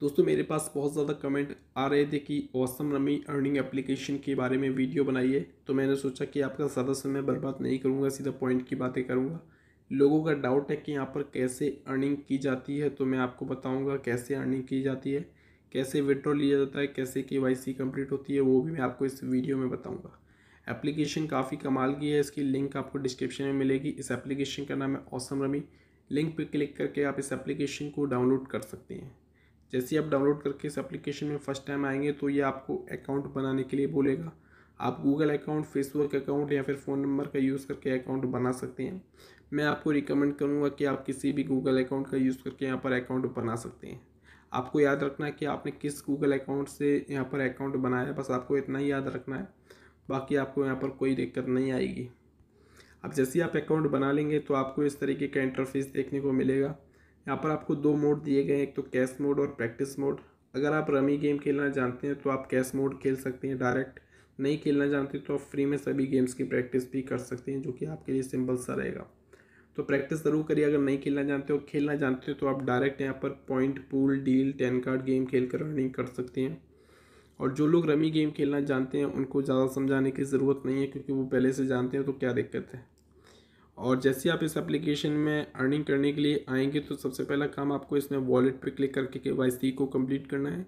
दोस्तों मेरे पास बहुत ज़्यादा कमेंट आ रहे थे कि ओसम रमी अर्निंग एप्लीकेशन के बारे में वीडियो बनाइए तो मैंने सोचा कि आपका ज़्यादा समय बर्बाद नहीं करूँगा सीधा पॉइंट की बातें करूँगा लोगों का डाउट है कि यहाँ पर कैसे अर्निंग की जाती है तो मैं आपको बताऊँगा कैसे अर्निंग की जाती है कैसे विड्रॉ लिया जाता है कैसे के वाई सी कम्प्लीट होती है वो भी मैं आपको इस वीडियो में बताऊँगा एप्लीकेशन काफ़ी कमाल की है इसकी लिंक आपको डिस्क्रिप्शन में मिलेगी इस एप्लीकेशन का नाम है ओसम रमी लिंक पर क्लिक करके आप इस एप्लीकेशन को डाउनलोड कर सकते हैं जैसे आप डाउनलोड करके इस एप्लीकेशन में फर्स्ट टाइम आएंगे तो ये आपको अकाउंट बनाने के लिए बोलेगा आप गूगल अकाउंट फेसबुक अकाउंट या फिर फ़ोन नंबर का यूज़ करके अकाउंट बना सकते हैं मैं आपको रिकमेंड करूँगा कि आप किसी भी गूगल अकाउंट का यूज़ करके यहाँ पर अकाउंट बना सकते हैं आपको याद रखना है कि आपने किस गूगल अकाउंट से यहाँ पर अकाउंट बनाया है बस आपको इतना ही याद रखना है बाकी आपको यहाँ पर कोई दिक्कत नहीं आएगी अब जैसे आप अकाउंट बना लेंगे तो आपको इस तरीके का इंटरफेस देखने को मिलेगा यहाँ पर आपको दो मोड दिए गए हैं एक तो कैश मोड और प्रैक्टिस मोड अगर आप रमी गेम खेलना जानते हैं तो आप कैश मोड खेल सकते हैं डायरेक्ट नहीं खेलना जानते तो आप फ्री में सभी गेम्स की प्रैक्टिस भी कर सकते हैं जो कि आपके लिए सिंपल सा रहेगा तो प्रैक्टिस ज़रूर करिए अगर नहीं खेलना जानते हो खेलना जानते हो तो आप डायरेक्ट यहाँ पर point pool deal ten card game खेल कर रनिंग कर सकते हैं और जो लोग रमी गेम खेलना जानते हैं उनको ज़्यादा समझाने की ज़रूरत नहीं है क्योंकि वो पहले से जानते हैं तो क्या दिक्कत है और जैसे आप इस एप्लीकेशन में अर्निंग करने के लिए आएंगे तो सबसे पहला काम आपको इसमें वॉलेट पर क्लिक करके के को कम्प्लीट करना है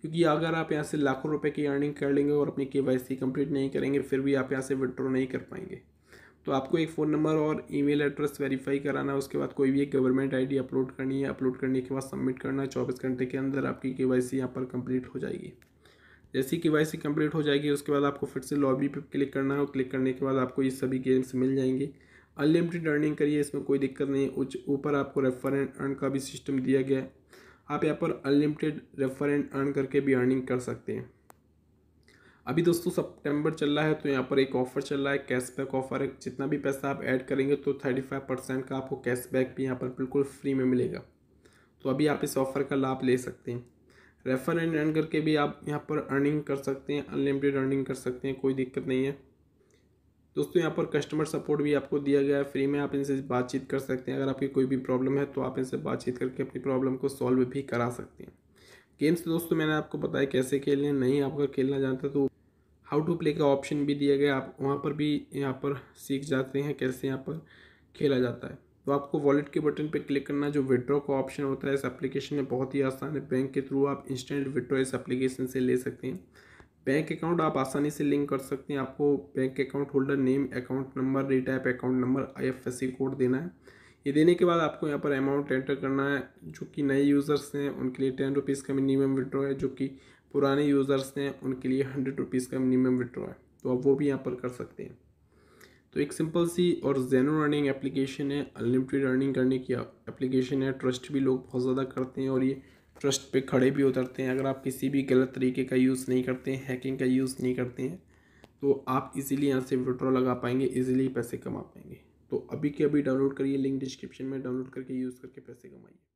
क्योंकि अगर आप यहाँ से लाखों रुपए की अर्निंग कर लेंगे और अपनी के वाई सी कम्प्लीट नहीं करेंगे फिर भी आप यहाँ से विड्रो नहीं कर पाएंगे तो आपको एक फ़ोन नंबर और ईमेल एड्रेस वेरीफाई कराना है उसके बाद कोई भी एक गवर्नमेंट आईडी अपलोड करनी है अपलोड करने के बाद सबमिट करना है चौबीस घंटे के अंदर आपकी के वाई सी यहाँ पर कम्प्लीट हो जाएगी जैसी के वाई सी कम्प्लीट हो जाएगी उसके बाद आपको फिर से लॉबी पर क्लिक करना है और क्लिक करने के बाद आपको ये सभी गेम्स मिल जाएंगे अनलिमिटेड अर्निंग करिए इसमें कोई दिक्कत नहीं है उच्च ऊपर आपको रेफर एंड अर्न का भी सिस्टम दिया गया है आप यहाँ पर अनलिमिटेड रेफर एंड अर्न करके भी अर्निंग कर सकते हैं अभी दोस्तों सितंबर चल रहा है तो यहाँ पर एक ऑफर चल रहा है कैशबैक ऑफर है जितना भी पैसा आप ऐड करेंगे तो थर्टी फाइव परसेंट का आपको कैशबैक भी यहाँ पर बिल्कुल फ्री में मिलेगा तो अभी आप इस ऑफर का लाभ ले सकते हैं रेफर एंड अर्न करके भी आप यहाँ पर अर्निंग कर सकते हैं अनलिमिटेड अर्निंग कर सकते हैं कोई दिक्कत नहीं है दोस्तों यहाँ पर कस्टमर सपोर्ट भी आपको दिया गया है फ्री में आप इनसे बातचीत कर सकते हैं अगर आपकी कोई भी प्रॉब्लम है तो आप इनसे बातचीत करके अपनी प्रॉब्लम को सॉल्व भी करा सकते हैं गेम्स तो दोस्तों मैंने आपको बताया कैसे खेलने नहीं आप अगर खेलना जानते तो हाउ टू प्ले का ऑप्शन भी दिया गया आप वहाँ पर भी यहाँ पर सीख जाते हैं कैसे यहाँ पर खेला जाता है तो आपको वॉलेट के बटन पर क्लिक करना जो विड्रॉ का ऑप्शन होता है इस एप्लीकेशन में बहुत ही आसान है बैंक के थ्रू आप इंस्टेंट विड्रॉ इस एप्लीकेशन से ले सकते हैं बैंक अकाउंट आप आसानी से लिंक कर सकते हैं आपको bank account holder name account number retype account number I code देना है ये देने के बाद आपको यहाँ पर अमाउंट एंटर करना है जो कि नए यूज़र्स हैं उनके लिए टेन रुपीज़ का मिनिमम विड्रॉ है जो कि पुराने यूज़र्स हैं उनके लिए हंड्रेड रुपीज़ का मिनिमम विड्रॉ है तो आप वो भी यहाँ पर कर सकते हैं तो एक सिंपल सी और जेनो अर्निंग एप्लीकेशन है अनलिमिटेड अर्निंग करने की एप्लीकेशन है ट्रस्ट भी लोग बहुत ज़्यादा करते हैं और ये ट्रस्ट पे खड़े भी उतरते हैं अगर आप किसी भी गलत तरीके का यूज़ नहीं करते हैं हैकिंग का यूज़ नहीं करते हैं तो आप इजीली यहाँ से विड्रॉ लगा पाएंगे इजीली पैसे कमा पाएंगे तो अभी के अभी डाउनलोड करिए लिंक डिस्क्रिप्शन में डाउनलोड करके यूज़ करके पैसे कमाइए